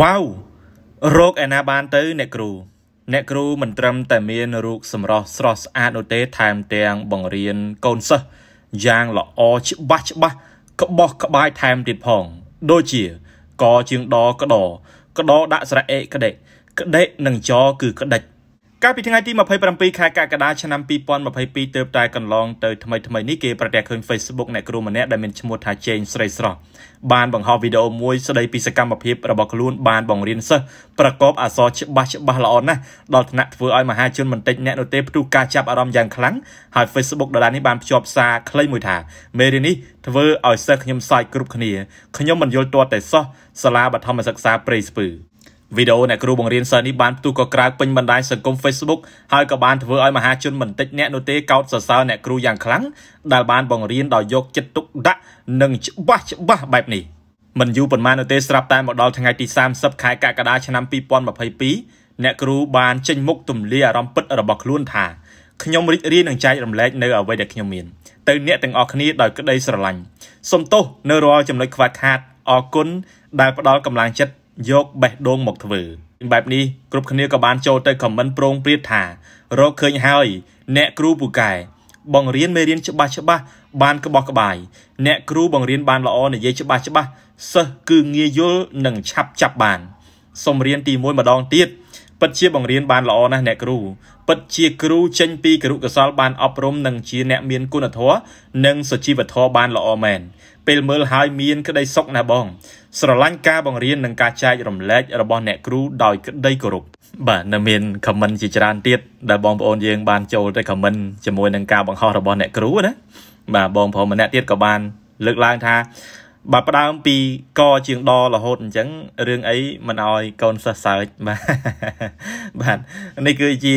វ៉ាវរោគឯណាបានទៅអ្នកគ្រូអ្នកគ្រូមិនត្រឹមតែមានរូបសម្រស់ស្រស់ស្អាតនោះទេថែមទាំងបង្រៀនកូនសិស្សយ៉ាងល្អច្បាស់ច្បាស់ក្បោះក្បាយថែមទៀតផង ដូចជា កជាងដកដកដដាក់ស្រៈអេក្ដេក្ដេនិងចគឺក្ដិចកាលពីថ្ងៃទី27ខែកក្កដាឆ្នាំ2022ទើបតែកន្លងទៅថ្មីថ្មីនេះគេប្រទះឃើញ Facebook អ្នកគ្រូម្នាក់ដែលមានឈ្មោះថា Jane ស្រីស្រស់បានបង្ហោះវីដេអូមួយស្ដីពីសកម្មភាពរបស់ខ្លួនបានបង្រៀនសិស្សប្រកបអក្សរច្បាស់ច្បាស់ល្អណាស់ដល់ថ្នាក់ធ្វើឲ្យមហាជនមិនតិចអ្នកនោះទេផ្ទុះការចាប់អារម្មណ៍យ៉ាងខ្លាំងហើយ Facebook ដរានេះបានភ្ជាប់សារខ្លីមួយថាមេរៀននេះធ្វើឲ្យសិស្សខ្ញុំសើចគ្រប់គ្នាខ្ញុំមិនយល់ទាល់តែសោះសាលាបឋមសិក្សាព្រៃស្ពឺវីដេអូអ្នកគ្រូបង្រៀនសិស្សនេះបានផ្ទុះក៏ក្រៅពេញបណ្ដាញសង្គម Facebook ហើយក៏បានធ្វើឲ្យមហាជនមិនតិចអ្នកនោះទេកោតសរសើរអ្នកគ្រូយ៉ាងខ្លាំងដែលបានបង្រៀនដោយយកចិត្តទុកដាក់និងច្បាស់ច្បាស់បែបនេះមិនយូរប៉ុន្មាននោះទេស្រាប់តែមកដល់ថ្ងៃទី30ខែកក្កដាឆ្នាំ2022អ្នកគ្រូបានចេញមុខទម្លាយអារម្មណ៍ពិតរបស់ខ្លួនថាខ្ញុំរីករាយនឹងចែករំលែកនៅអ្វីដែលខ្ញុំមាន ទៅអ្នកទាំងអស់គ្នាដោយក្តីស្រឡាញ់សូមទោសនៅរាល់ចំណុចខ្វះខាតអរគុណដែលផ្ដល់កម្លាំងចិត្តយកបេះដូងមកធ្វើបែបនេះគ្រប់គ្នាក៏បានចូលទៅខមមិនប្រងព្រាតថារកឃើញហើយ អ្នកគ្រូពូកែបង្រៀនមេរៀនច្បាស់ច្បាស់បានក្បោះក្បាយអ្នកគ្រូបង្រៀនបានល្អនិយាយច្បាស់ច្បាស់សិស្សគឺងាយយល់និងឆាប់ចាប់បានសំរៀនទី1ម្ដងទៀតពិតជាបង្រៀនបានល្អណាស់អ្នកគ្រូពិតជាគ្រូចេញពីគរុកសលបានអប់រំនិងជាអ្នកមានគុណធម៌និងសុជីវធម៌បានល្អមែនពេលមើលហើយមានក្តីសុខណាស់បង ស្រឡាញ់ការបង្រៀននិងការចែករំលែករបស់អ្នកគ្រូដោយក្តីគោរពបាទនៅមាន comment ជាច្រើនទៀតដែលបងប្អូនយើងបានចូលទៅ comment ជាមួយនឹងការបង្ហោះរបស់អ្នកគ្រូណាបាទបងប្អូនម្នាក់ទៀតក៏បានលើកឡើងថាបើផ្ដើមពីកជាងដរហូតអញ្ចឹងរឿងអីមិនឲ្យកូនសិស្សសើចបាទបាទនេះគឺជា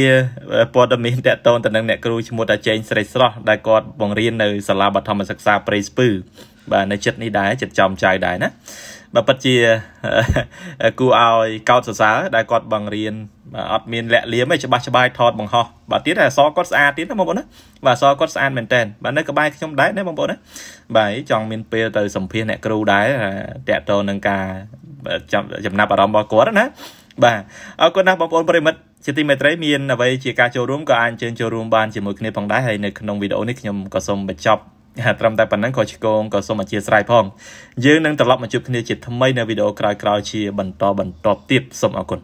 ព័ត៌មានតកតូនទៅនឹងអ្នកគ្រូឈ្មោះតាចេងស្រីស្រស់ដែលគាត់បង្រៀននៅសាលាបឋមសិក្សាព្រៃស្ពឺបាទនៅចិត្តនេះដែរចិត្តចំចៃដែរណាបើពិតជាគូឲ្យកោតសរសើរដែលគាត់បង្រៀនបាទអត់មានលាក់លៀមទេច្បាស់ច្បាស់ថតបង្ហោះបាទទៀតអសគាត់ស្អាតទៀតណាបងប្អូនណាបាទអសគាត់ស្អាតមែនតែនបាទនៅក្បែរខ្ញុំដែរណាបងប្អូនណាបាទចង់មានពេលទៅសម្ភាសអ្នកគ្រូដែរតាក់ទងនឹងការចំណាប់អារម្មណ៍របស់គាត់ណាបាទអរគុណណាស់បងប្អូនប្រិមិត្តជាទីមេត្រីមានអ្វីជាការចូលរួមក៏អាចអញ្ជើញចូលរួមបានជាមួយគ្នាផងដែរហើយនៅក្នុងវីដេអូនេះខ្ញុំក៏សូមបញ្ចប់ត្រឹមតែប៉ុណ្ណឹងក៏ឆ្គងក៏សូមអធិស្ឋានផងយើងនឹងត្រឡប់មកជួបគ្នាជាថ្មីនៅវីដេអូក្រោយៗជាបន្តបន្តទៀតសូមអរគុណ